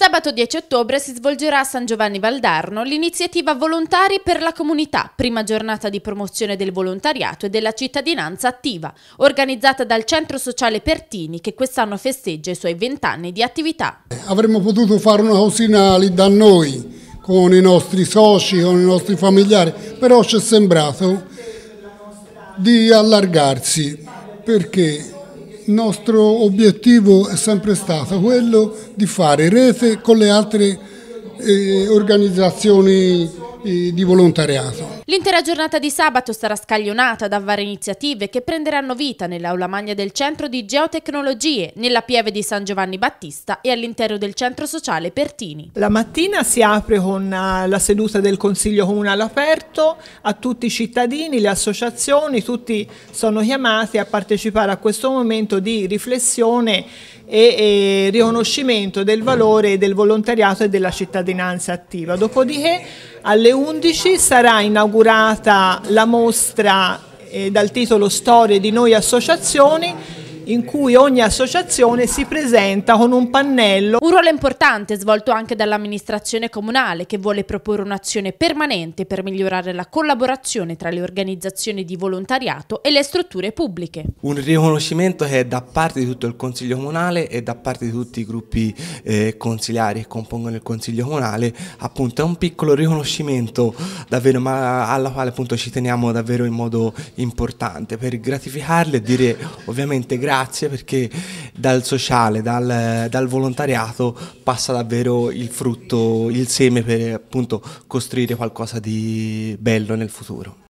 Sabato 10 ottobre si svolgerà a San Giovanni Valdarno l'iniziativa Volontari per la Comunità, prima giornata di promozione del volontariato e della cittadinanza attiva, organizzata dal Centro Sociale Pertini che quest'anno festeggia i suoi 20 anni di attività. Avremmo potuto fare una cosina lì da noi, con i nostri soci, con i nostri familiari, però ci è sembrato di allargarsi, perché il nostro obiettivo è sempre stato quello di fare rete con le altre eh, organizzazioni eh, di volontariato. L'intera giornata di sabato sarà scaglionata da varie iniziative che prenderanno vita nell'aula magna del Centro di Geotecnologie, nella Pieve di San Giovanni Battista e all'interno del Centro Sociale Pertini. La mattina si apre con eh, la seduta del Consiglio Comunale aperto a tutti i cittadini, le associazioni, tutti sono chiamati a partecipare a questo momento di riflessione e, e riconoscimento del valore del volontariato e della cittadinanza attiva. Dopodiché alle 11 sarà inaugurato inaugurata la mostra eh, dal titolo Storie di noi associazioni in cui ogni associazione si presenta con un pannello. Un ruolo importante svolto anche dall'amministrazione comunale che vuole proporre un'azione permanente per migliorare la collaborazione tra le organizzazioni di volontariato e le strutture pubbliche. Un riconoscimento che è da parte di tutto il Consiglio Comunale e da parte di tutti i gruppi eh, consigliari che compongono il Consiglio Comunale, appunto è un piccolo riconoscimento davvero ma alla quale appunto ci teniamo davvero in modo importante per gratificarle e dire ovviamente grazie grazie perché dal sociale, dal, dal volontariato passa davvero il frutto, il seme per appunto costruire qualcosa di bello nel futuro.